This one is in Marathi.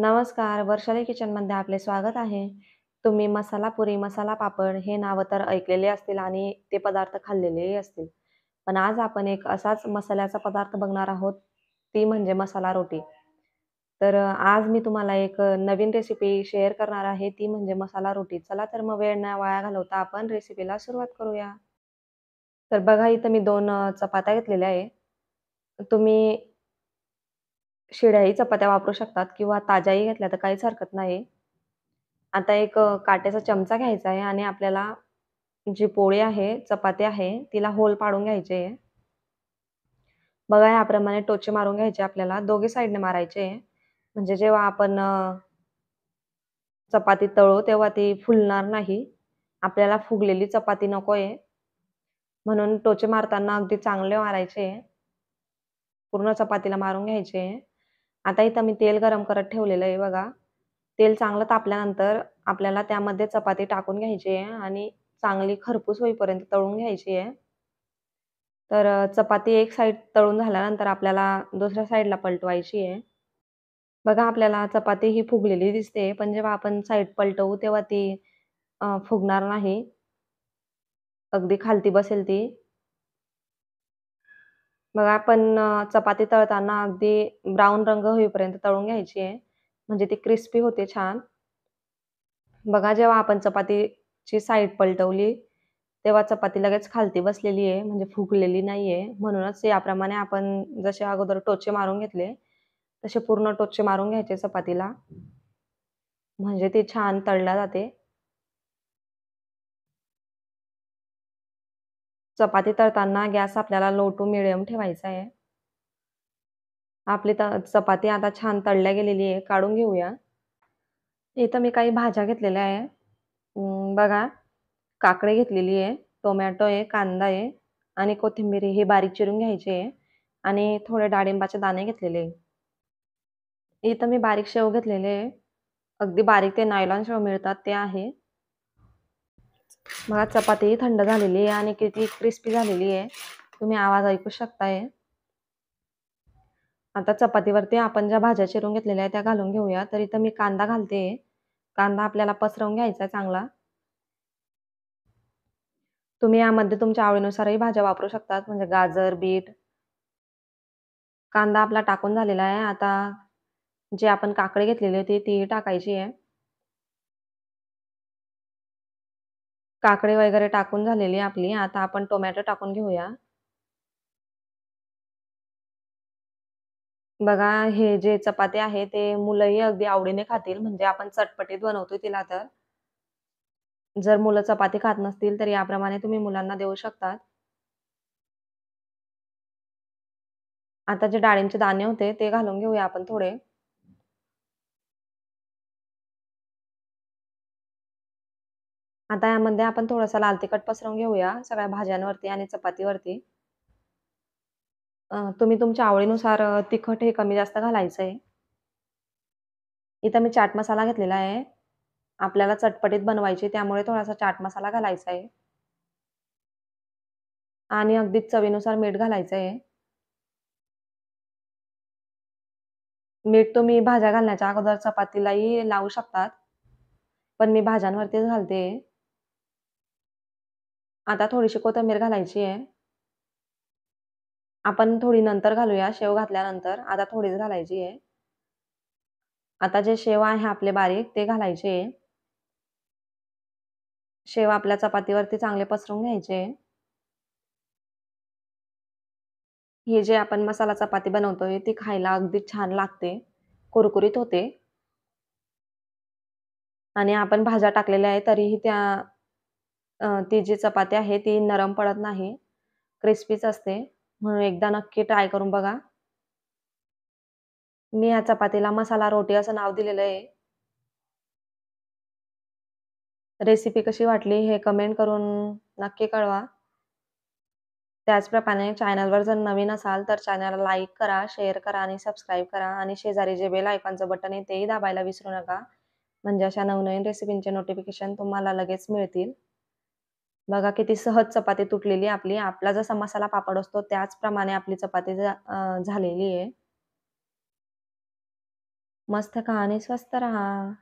नमस्कार वर्षाली किचनमध्ये आपले स्वागत आहे तुम्ही मसाला पुरी मसाला पापड हे नावं तर ऐकलेले असतील आणि ते पदार्थ खाल्लेलेही असतील पण आज आपण एक असाच मसाल्याचा पदार्थ बघणार आहोत ती म्हणजे मसाला रोटी तर आज मी तुम्हाला एक नवीन रेसिपी शेअर करणार आहे ती म्हणजे मसाला रोटी चला तर मग वेळ न वाया घालवता आपण रेसिपीला सुरुवात करूया तर बघा इथं मी दोन चपात्या घेतलेल्या आहे तुम्ही शिड्याही चपात्या वापरू शकतात किंवा ताज्याही घेतल्या तर काहीच हरकत नाही आता एक काट्याचा चमचा घ्यायचा आहे आणि आपल्याला जी पोळी आहे चपाती आहे तिला होल पाडून घ्यायची आहे बघा याप्रमाणे टोचे मारून घ्यायचे आपल्याला दोघे साईडने मारायचे म्हणजे जेव्हा आपण चपाती तळू तेव्हा ती फुलणार नाही आपल्याला फुगलेली चपाती नको आहे म्हणून टोचे मारताना अगदी चांगले मारायचे पूर्ण चपातीला मारून घ्यायचे आहे आता इथं मी तेल गरम करत ठेवलेलं आहे बघा तेल चांगलं तापल्यानंतर आपल्याला त्यामध्ये चपाती टाकून घ्यायची आहे आणि चांगली खरपूस होईपर्यंत तळून घ्यायची आहे तर चपाती एक साईड तळून झाल्यानंतर आपल्याला दुसऱ्या साईडला पलटवायची आहे बघा आपल्याला चपाती ही फुगलेली दिसते पण जेव्हा आपण साईड पलटवू तेव्हा ती फुगणार नाही अगदी खालती बसेल ती बघा आपण चपाती तळताना अगदी ब्राऊन रंग होईपर्यंत तळून घ्यायची आहे म्हणजे ती क्रिस्पी होते छान बघा जेव्हा आपण चपातीची साईड पलटवली तेव्हा चपाती लगेच खालती बसलेली आहे म्हणजे फुगलेली नाही आहे म्हणूनच याप्रमाणे आपण जसे अगोदर टोचे मारून घेतले तसे पूर्ण टोचे मारून घ्यायचे चपातीला म्हणजे ती छान तळल्या जाते चपाती तळताना गॅस आपल्याला लो टू मिडियम ठेवायचा आहे आपली चपाती आता छान तळल्या गेलेली आहे काढून घेऊया इथं मी काही भाज्या घेतलेल्या आहे बघा काकडे घेतलेली आहे टोमॅटो आहे कांदा आहे आणि कोथिंबीर हे बारीक चिरून घ्यायची आहे आणि थोडे डाळिंबाचे दाणे घेतलेले आहे इथं मी बारीक शेव घेतलेले आहे अगदी बारीक ते नायलॉन शेव मिळतात ते आहे बघा चपातीही थंड झालेली आहे आणि किती क्रिस्पी झालेली आहे तुम्ही आवाज ऐकू शकताय आता चपातीवरती आपण ज्या भाज्या चिरून घेतलेल्या आहेत त्या घालून घेऊया तर इथं मी कांदा घालते कांदा आपल्याला पसरवून घ्यायचा आहे चांगला तुम्ही यामध्ये तुमच्या आवडीनुसारही भाज्या वापरू शकतात म्हणजे गाजर बीट कांदा आपला टाकून झालेला आहे आता जे आपण काकडी घेतलेली होती ती टाकायची आहे काकडी वगैरे टाकून झालेली आपली आता आपण टोमॅटो टाकून घेऊया बघा हे जे चपाती आहे ते मुलंही अगदी आवडीने खातील म्हणजे आपण चटपटीत बनवतोय तिला तर जर मुलं चपाती खात नसतील तर याप्रमाणे तुम्ही मुलांना देऊ शकतात आता जे डाळींचे दाणे होते ते घालून घेऊया आपण थोडे आता यामध्ये आपण थोडासा लाल तिखट पसरवून घेऊया सगळ्या भाज्यांवरती आणि चपातीवरती तुम्ही तुमच्या आवडीनुसार तिखट हे कमी जास्त घालायचं आहे इथं मी चाट मसाला घेतलेला आहे आपल्याला चटपटीत बनवायची त्यामुळे थोडासा चाट मसाला घालायचा आहे आणि अगदीच चवीनुसार मीठ घालायचं आहे मीठ तुम्ही भाज्या घालण्याच्या अगोदर चपातीलाही लावू शकतात पण मी भाज्यांवरतीच घालते आता थोडीशी कोथंबीर घालायची आहे आपण थोडी नंतर घालूया शेव घातल्यानंतर आता थोडीच घालायची आहे आता जे शेव आहे आपले बारीक ते घालायचे शेव आपल्या चपातीवरती चांगले पसरून घ्यायचे हे जे आपण मसाला चपाती बनवतोय ती खायला अगदी छान लागते कुरकुरीत होते आणि आपण भाज्या टाकलेल्या आहे तरीही त्या ती जी चपाती आहे ती नरम पडत नाही क्रिस्पीच असते म्हणून एकदा नक्की ट्राय करून बघा मी या चपातीला मसाला रोटी असं नाव दिलेलं आहे रेसिपी कशी वाटली हे कमेंट करून नक्की कळवा त्याचप्रमाणे चॅनलवर जर नवीन असाल तर चॅनलला लाईक करा शेअर करा आणि सबस्क्राईब करा आणि शेजारी जे बेल आयकॉनचं बटन आहे तेही दाबायला विसरू नका म्हणजे अशा नवनवीन रेसिपींचे नोटिफिकेशन तुम्हाला लगेच मिळतील बघा किती सहज चपाती तुटलेली आपली आपला जसा मसाला पापड असतो त्याचप्रमाणे आपली चपाती झालेली आहे मस्त खा आणि स्वस्त राहा